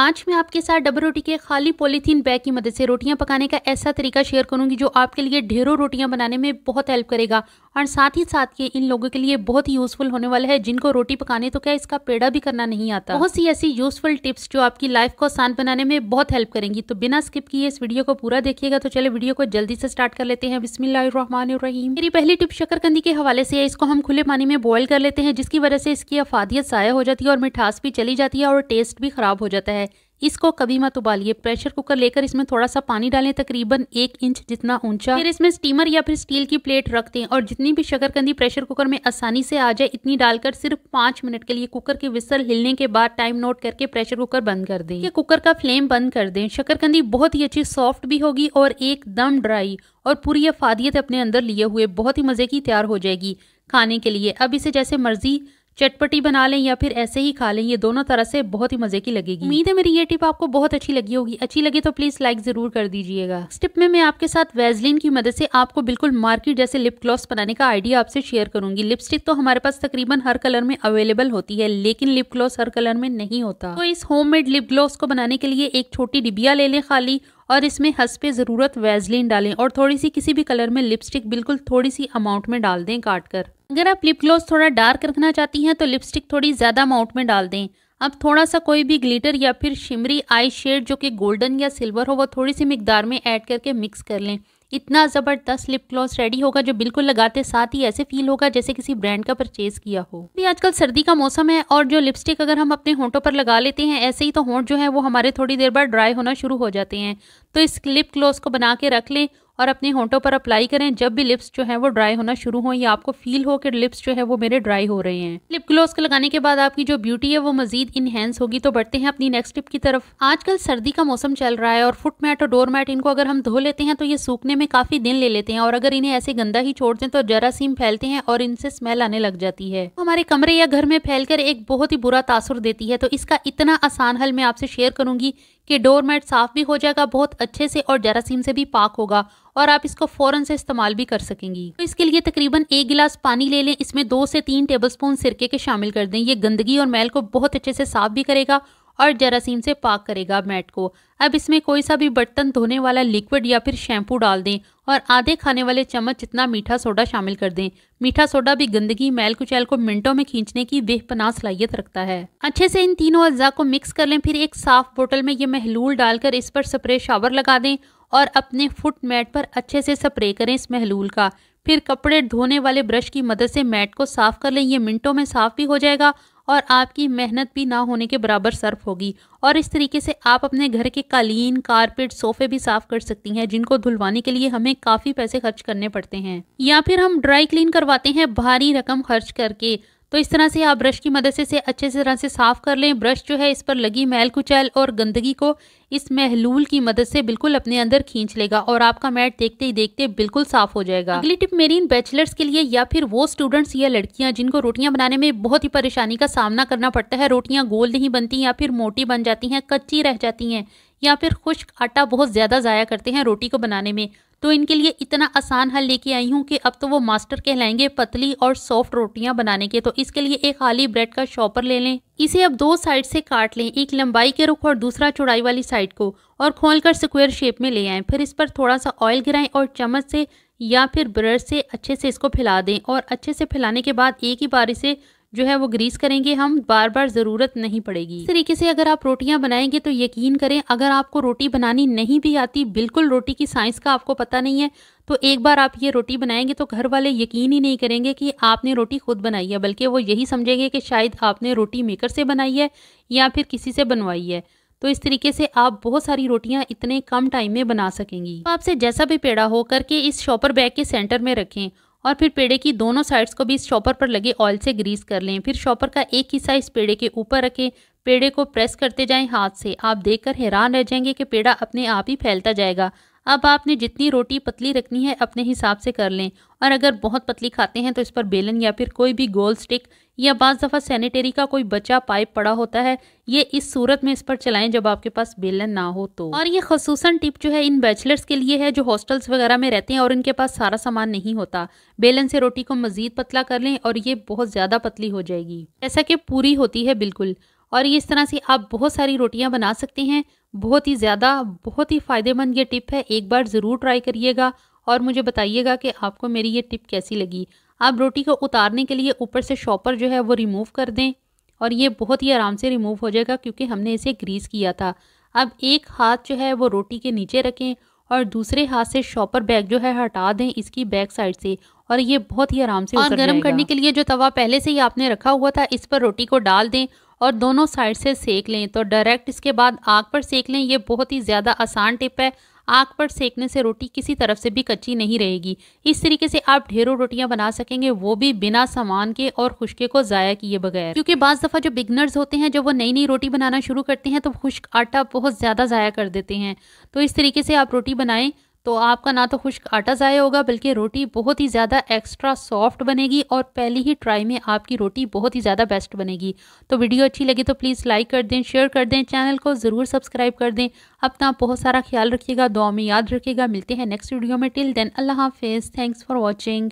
आज मैं आपके साथ डबल रोटी के खाली पॉलीथीन बैग की मदद से रोटियां पकाने का ऐसा तरीका शेयर करूंगी जो आपके लिए ढेरों रोटियां बनाने में बहुत हेल्प करेगा और साथ ही साथ ये इन लोगों के लिए बहुत ही यूज़फुल होने वाला है जिनको रोटी पकाने तो क्या इसका पेड़ा भी करना नहीं आता बहुत सी ऐसी यूज़फुल टिप्स जो आपकी लाइफ को आसान बनाने में बहुत हेल्प करेंगी तो बिना स्किप किए इस वीडियो को पूरा देखिएगा तो चले वीडियो को जल्दी से स्टार्ट कर लेते हैं बिस्मिल मेरी पहली टिप शक्करकंदी के हवाले से है इसको हम खुले पानी में बॉयल कर लेते हैं जिसकी वजह से इसकी अफादियत साया हो जाती है और मिठास भी चली जाती है और टेस्ट भी ख़राब हो जाता है इसको कभी मत उबालिए प्रेशर कुकर लेकर इसमें थोड़ा सा पानी डालें तकरीबन एक इंच जितना ऊंचा फिर इसमें स्टीमर या फिर स्टील की प्लेट रख दें और जितनी भी शकरकंदी प्रेशर कुकर में आसानी से आ जाए इतनी डालकर सिर्फ पांच मिनट के लिए कुकर के विसल हिलने के बाद टाइम नोट करके प्रेशर कुकर बंद कर दें या कुकर का फ्लेम बंद कर दें शक्करकंदी बहुत ही अच्छी सॉफ्ट भी होगी और एकदम ड्राई और पूरी अफादियत अपने अंदर लिए हुए बहुत ही मज़े की तैयार हो जाएगी खाने के लिए अब इसे जैसे मर्जी चटपटी बना लें या फिर ऐसे ही खा लें ये दोनों तरह से बहुत ही मजे की लगेगी उम्मीद है मेरी ये टिप आपको बहुत अच्छी लगी होगी अच्छी लगी तो प्लीज लाइक जरूर कर दीजिएगा इस टिप में मैं आपके साथ वेजलिन की मदद से आपको बिल्कुल मार्केट जैसे लिप ग्लॉस बनाने का आइडिया आपसे शेयर करूंगी लिपस्टिक तो हमारे पास तकरीबन हर कलर में अवेलेबल होती है लेकिन लिप ग्लॉस हर कलर में नहीं होता तो इस होम लिप ग्लॉस को बनाने के लिए एक छोटी डिबिया ले लें खाली और इसमें हंस पे ज़रूरत वैजलिन डालें और थोड़ी सी किसी भी कलर में लिपस्टिक बिल्कुल थोड़ी सी अमाउंट में डाल दें काट कर अगर आप लिप ग्लॉस थोड़ा डार्क रखना चाहती हैं तो लिपस्टिक थोड़ी ज़्यादा अमाउंट में डाल दें अब थोड़ा सा कोई भी ग्लिटर या फिर शिमरी आई शेड जो कि गोल्डन या सिल्वर हो वो थोड़ी सी मिकदार में ऐड करके मिक्स कर लें इतना ज़बरदस्त लिप ग्लॉस रेडी होगा जो बिल्कुल लगाते साथ ही ऐसे फील होगा जैसे किसी ब्रांड का परचेज किया हो भी आजकल सर्दी का मौसम है और जो लिपस्टिक अगर हम अपने होंठों पर लगा लेते हैं ऐसे ही तो होंठ जो है वो हमारे थोड़ी देर बाद ड्राई होना शुरू हो जाते हैं तो इस लिप ग्लॉस को बना के रख लें और अपने होंठों पर अप्लाई करें जब भी लिप्स जो है वो ड्राई होना शुरू हो या आपको फील हो कि लिप्स जो है वो मेरे ड्राई हो रहे हैं लिप ग्लोस को लगाने के बाद आपकी जो ब्यूटी है वो मजीद इनहेंस होगी तो बढ़ते हैं अपनी नेक्स्ट टिप की तरफ आजकल सर्दी का मौसम चल रहा है और फुट मैट और डोर मैट इनको अगर हम धो लेते हैं तो ये सूखने में काफी दिन ले लेते हैं और अगर इन्हें ऐसे गंदा ही छोड़ दें तो जरासीम फैलते हैं और इनसे स्मेल आने लग जाती है हमारे कमरे या घर में फैलकर एक बहुत ही बुरा तासुर देती है तो इसका इतना आसान हल मैं आपसे शेयर करूंगी कि डोर मैट साफ़ भी हो जाएगा बहुत अच्छे से और जरासीम से भी पाक होगा और आप इसको फ़ौरन से इस्तेमाल भी कर सकेंगी तो इसके लिए तकरीबन एक गिलास पानी ले लें इसमें दो से तीन टेबलस्पून सिरके के शामिल कर दें ये गंदगी और मैल को बहुत अच्छे से साफ़ भी करेगा और जरासीम से पाक करेगा मैट को अब इसमें कोई सा भी बर्तन धोने वाला लिक्विड या फिर शैम्पू डाल दें और आधे खाने वाले चम्मच जितना मीठा सोडा शामिल कर दें मीठा सोडा भी गंदगी मैल कुचैल को मिनटों में खींचने की बेपनाह सलाहियत रखता है अच्छे से इन तीनों अज्जा को मिक्स कर लें फिर एक साफ बोतल में ये महलूल डालकर इस पर स्प्रे शावर लगा दें और अपने फुट मैट पर अच्छे से स्प्रे करें इस महलूल का फिर कपड़े धोने वाले ब्रश की मदद से मैट को साफ़ कर लें ये मिनटों में साफ़ भी हो जाएगा और आपकी मेहनत भी ना होने के बराबर सर्फ होगी और इस तरीके से आप अपने घर के कालीन कारपेट सोफे भी साफ कर सकती हैं जिनको धुलवाने के लिए हमें काफ़ी पैसे खर्च करने पड़ते हैं या फिर हम ड्राई क्लीन करवाते हैं भारी रकम खर्च करके तो इस तरह से आप ब्रश की मदद से इसे अच्छे से तरह से साफ़ कर लें ब्रश जो है इस पर लगी मैल कुचैल और गंदगी को इस महलूल की मदद से बिल्कुल अपने अंदर खींच लेगा और आपका मैट देखते ही देखते बिल्कुल साफ हो जाएगा अगली टिप मेरी इन बैचलर्स के लिए या फिर वो स्टूडेंट्स या लड़कियां जिनको रोटियां बनाने में बहुत ही परेशानी का सामना करना पड़ता है रोटियां गोल नहीं बनती या फिर मोटी बन जाती हैं कच्ची रह जाती हैं या फिर खुश्क आटा बहुत ज़्यादा ज़ाया करते हैं रोटी को बनाने में तो इनके लिए इतना आसान हल लेके आई हूँ कि अब तो वो मास्टर कहलाएंगे पतली और सॉफ्ट रोटियाँ बनाने के तो इसके लिए एक खाली ब्रेड का शॉपर ले लें इसे अब दो साइड से काट लें एक लंबाई के रुख और दूसरा चौड़ाई वाली साइड को और खोलकर स्क्वेयर शेप में ले आएँ फिर इस पर थोड़ा सा ऑयल गिराएं और चम्मच से या फिर ब्रश से अच्छे से इसको फैला दें और अच्छे से फैलाने के बाद एक ही बारी से जो है वो ग्रीस करेंगे हम बार बार ज़रूरत नहीं पड़ेगी इस तरीके से अगर आप रोटियां बनाएंगे तो यकीन करें अगर आपको रोटी बनानी नहीं भी आती बिल्कुल रोटी की साइंस का आपको पता नहीं है तो एक बार आप ये रोटी बनाएंगे तो घर वाले यकीन ही नहीं करेंगे कि आपने रोटी खुद बनाई है बल्कि वो यही समझेंगे कि शायद आपने रोटी मेकर से बनाई है या फिर किसी से बनवाई है तो इस तरीके से आप बहुत सारी रोटियां इतने कम टाइम में बना सकेंगी तो आपसे जैसा भी पेड़ा हो करके इस शॉपर बैग के सेंटर में रखें और फिर पेड़े की दोनों साइड्स को भी इस शॉपर पर लगे ऑयल से ग्रीस कर लें फिर शॉपर का एक हिस्सा इस पेड़े के ऊपर रखें पेड़े को प्रेस करते जाएं हाथ से आप देखकर हैरान रह जाएंगे कि पेड़ा अपने आप ही फैलता जाएगा अब आपने जितनी रोटी पतली रखनी है अपने हिसाब से कर लें और अगर बहुत पतली खाते हैं तो इस पर बेलन या फिर कोई भी गोल स्टिक या बाज़ दफ़ा सैनिटरी का कोई बचा पाइप पड़ा होता है ये इस सूरत में इस पर चलाएं जब आपके पास बेलन ना हो तो और ये खसूस टिप जो है इन बैचलर्स के लिए है जो हॉस्टल्स वगैरह में रहते हैं और इनके पास सारा सामान नहीं होता बेलन से रोटी को मज़ीद पतला कर लें और ये बहुत ज़्यादा पतली हो जाएगी ऐसा कि पूरी होती है बिल्कुल और इस तरह से आप बहुत सारी रोटियां बना सकते हैं बहुत ही ज़्यादा बहुत ही फ़ायदेमंद ये टिप है एक बार ज़रूर ट्राई करिएगा और मुझे बताइएगा कि आपको मेरी ये टिप कैसी लगी आप रोटी को उतारने के लिए ऊपर से शॉपर जो है वो रिमूव कर दें और ये बहुत ही आराम से रिमूव हो जाएगा क्योंकि हमने इसे ग्रीस किया था अब एक हाथ जो है वो रोटी के नीचे रखें और दूसरे हाथ से शॉपर बैग जो है हटा दें इसकी बैक साइड से और ये बहुत ही आराम से और गर्म करने के लिए जो तवा पहले से ही आपने रखा हुआ था इस पर रोटी को डाल दें और दोनों साइड से सेक लें तो डायरेक्ट इसके बाद आग पर सेक लें ये बहुत ही ज़्यादा आसान टिप है आग पर सेकने से रोटी किसी तरफ से भी कच्ची नहीं रहेगी इस तरीके से आप ढेरों रोटियां बना सकेंगे वो भी बिना सामान के और खुशके को ज़ाया किए बगैर क्योंकि बाज़ दफ़ा जो बिगनर्स होते हैं जब वो नई नई रोटी बनाना शुरू करते हैं तो खुश्क आटा बहुत ज़्यादा ज़ाया कर देते हैं तो इस तरीके से आप रोटी बनाएं तो आपका ना तो खुश्क आटा ज़ाया होगा बल्कि रोटी बहुत ही ज़्यादा एक्स्ट्रा सॉफ्ट बनेगी और पहली ही ट्राई में आपकी रोटी बहुत ही ज़्यादा बेस्ट बनेगी तो वीडियो अच्छी लगी तो प्लीज़ लाइक कर दें शेयर कर दें चैनल को ज़रूर सब्सक्राइब कर दें अपना बहुत सारा ख्याल रखिएगा दुआ में याद रखिएगा मिलते हैं नेक्स्ट वीडियो में टिल देन अल्लाह हाफिज़ थैंक्स फॉर वॉचिंग